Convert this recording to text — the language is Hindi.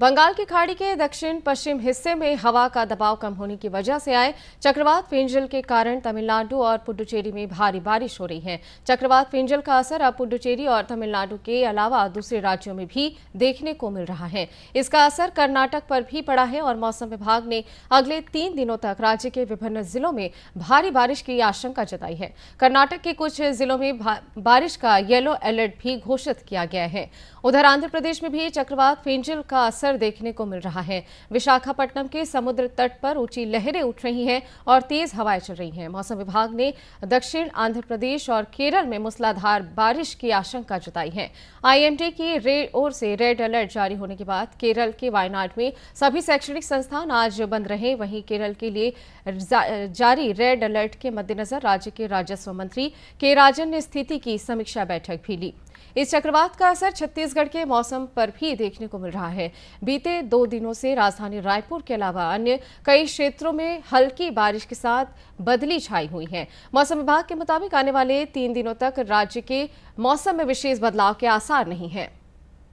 बंगाल की खाड़ी के दक्षिण पश्चिम हिस्से में हवा का दबाव कम होने की वजह से आए चक्रवात फेंजल के कारण तमिलनाडु और पुडुचेरी में भारी बारिश हो रही है चक्रवात फेंजल का असर अब पुडुचेरी और तमिलनाडु के अलावा दूसरे राज्यों में भी देखने को मिल रहा है इसका असर कर्नाटक पर भी पड़ा है और मौसम विभाग ने अगले तीन दिनों तक राज्य के विभिन्न जिलों में भारी बारिश की आशंका जताई है कर्नाटक के कुछ जिलों में बारिश का येलो अलर्ट भी घोषित किया गया है उधर आंध्र प्रदेश में भी चक्रवात फेंजल का असर असर देखने को मिल रहा है विशाखापट्टनम के समुद्र तट पर ऊंची लहरें उठ रही हैं और तेज हवाएं चल रही हैं मौसम विभाग ने दक्षिण आंध्र प्रदेश और केरल में मूसलाधार बारिश की आशंका जताई है आईएमडी की ओर से रेड अलर्ट जारी होने के बाद केरल के वायनाड में सभी शैक्षणिक संस्थान आज बंद रहे वहीं केरल के लिए जारी रेड अलर्ट के मद्देनजर राज्य के राजस्व मंत्री के राजन ने स्थिति की समीक्षा बैठक भी ली इस चक्रवात का असर छत्तीसगढ़ के मौसम पर भी देखने को मिल रहा है बीते दो दिनों से राजधानी रायपुर के अलावा अन्य कई क्षेत्रों में हल्की बारिश के साथ बदली छाई हुई है मौसम विभाग के मुताबिक आने वाले तीन दिनों तक राज्य के मौसम में विशेष बदलाव के आसार नहीं है